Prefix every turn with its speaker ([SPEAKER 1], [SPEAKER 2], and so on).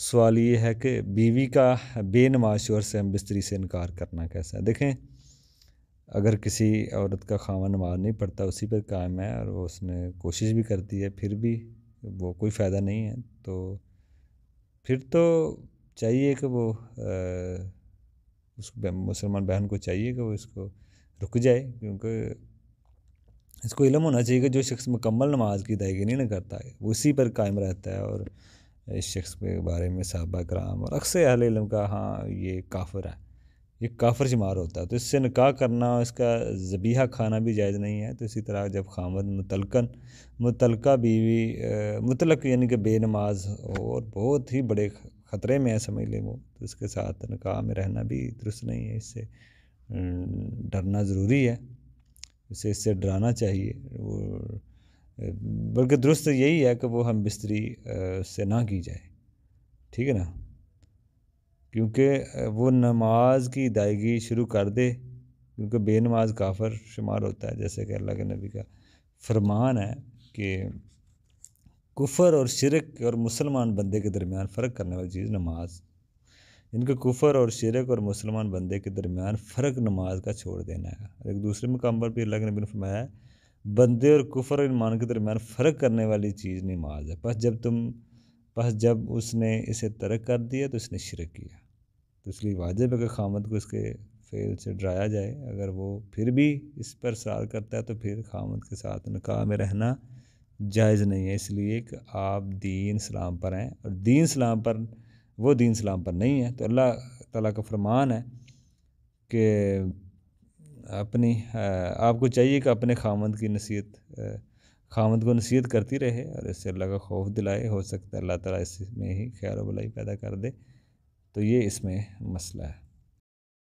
[SPEAKER 1] सवाल ये है कि बीवी का बेनमाज शोर से हम बिस्तरी से इनकार करना कैसा है देखें अगर किसी औरत का खामा नमाज नहीं पढ़ता उसी पर कायम है और वो उसने कोशिश भी करती है फिर भी वो कोई फ़ायदा नहीं है तो फिर तो चाहिए कि वो आ, उस मुसलमान बहन को चाहिए कि वो इसको रुक जाए क्योंकि इसको इलम होना चाहिए कि जो शख्स मुकम्मल नमाज की अदायगी नहीं ना करता है वो इसी पर कायम रहता है और इस शख्स के बारे में सहाबा कराम और अक्सर अहल इलम का हाँ ये काफर है ये काफर शुमार होता है तो इससे निकाह करना इसका जबीहा खाना भी जायज़ नहीं है तो इसी तरह जब खामद मुतलकन मुतलका बीवी मुतलक यानी कि बेनमाज हो और बहुत ही बड़े ख़तरे में है समझ लें वो तो उसके साथ निकाह में रहना भी दुरुस्त नहीं है इससे डरना ज़रूरी है उसे इससे डराना चाहिए वो बल्कि दुरुस्त यही है कि वो हम बिस्तरी से ना की जाए ठीक है ना क्योंकि वो नमाज की अदायगी शुरू कर दे क्योंकि बेनमाज काफर शुमार होता है जैसे कि अल्लाह के नबी का फरमान है कि कुफर और शिरक और मुसलमान बंदे के दरमियान फ़र्क करने वाली चीज़ नमाज इनके कुफर और शिरक और मुसलमान बंदे के दरमियान फ़र्क नमाज का छोड़ देना है एक दूसरे मुकाम पर भी अल्लाह के नबी ने फरमाया है बंदे और कुफर और ईमान के दरमियान फ़र्क करने वाली चीज़ नमाज है बस जब तुम बस जब उसने इसे तर्क कर दिया तो उसने शिरक किया तो इसलिए वाजिब है कि खामद को इसके फेल से डराया जाए अगर वो फिर भी इस पर सार करता है तो फिर खामद के साथ निकाह में रहना जायज़ नहीं है इसलिए कि आप दीन सलाम पर हैं और दीन सलाम पर वो दीन सलाम पर नहीं है तो अल्लाह तला का फरमान है कि अपनी आपको चाहिए कि अपने खामद की नसीहत खामद को नसीहत करती रहे और इससे अल्लाह का खौफ दिलाए हो सकता है अल्लाह ताला इसमें ही ख्याल भलाई पैदा कर दे तो ये इसमें मसला है